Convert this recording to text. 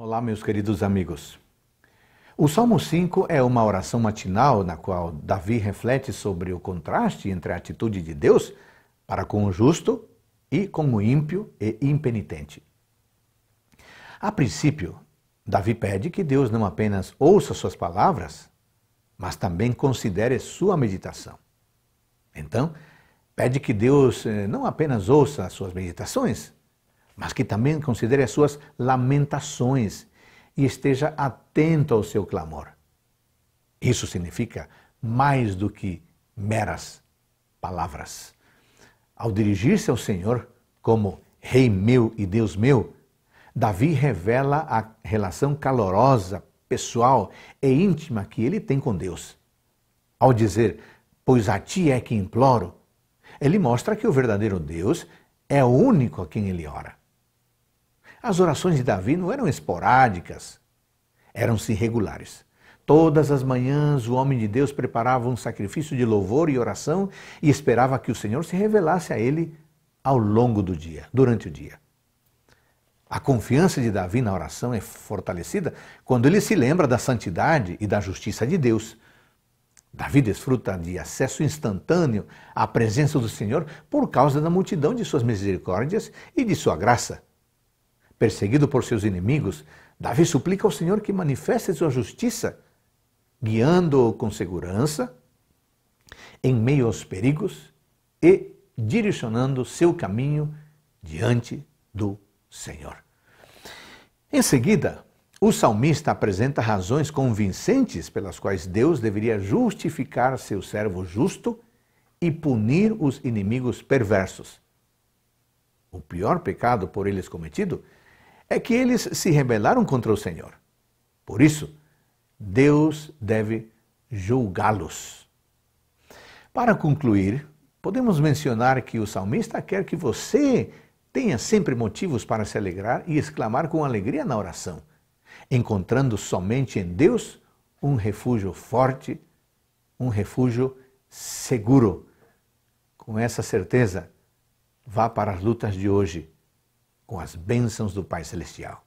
Olá, meus queridos amigos. O Salmo 5 é uma oração matinal na qual Davi reflete sobre o contraste entre a atitude de Deus para com o justo e com o ímpio e impenitente. A princípio, Davi pede que Deus não apenas ouça suas palavras, mas também considere sua meditação. Então, pede que Deus eh, não apenas ouça as suas meditações, mas que também considere as suas lamentações e esteja atento ao seu clamor. Isso significa mais do que meras palavras. Ao dirigir-se ao Senhor como Rei meu e Deus meu, Davi revela a relação calorosa, pessoal e íntima que ele tem com Deus. Ao dizer, pois a ti é que imploro, ele mostra que o verdadeiro Deus é o único a quem ele ora. As orações de Davi não eram esporádicas, eram-se regulares. Todas as manhãs o homem de Deus preparava um sacrifício de louvor e oração e esperava que o Senhor se revelasse a ele ao longo do dia, durante o dia. A confiança de Davi na oração é fortalecida quando ele se lembra da santidade e da justiça de Deus. Davi desfruta de acesso instantâneo à presença do Senhor por causa da multidão de suas misericórdias e de sua graça perseguido por seus inimigos, Davi suplica ao Senhor que manifeste sua justiça, guiando-o com segurança em meio aos perigos e direcionando seu caminho diante do Senhor. Em seguida, o salmista apresenta razões convincentes pelas quais Deus deveria justificar seu servo justo e punir os inimigos perversos. O pior pecado por eles cometido é que eles se rebelaram contra o Senhor. Por isso, Deus deve julgá-los. Para concluir, podemos mencionar que o salmista quer que você tenha sempre motivos para se alegrar e exclamar com alegria na oração, encontrando somente em Deus um refúgio forte, um refúgio seguro. Com essa certeza, vá para as lutas de hoje com as bênçãos do Pai Celestial.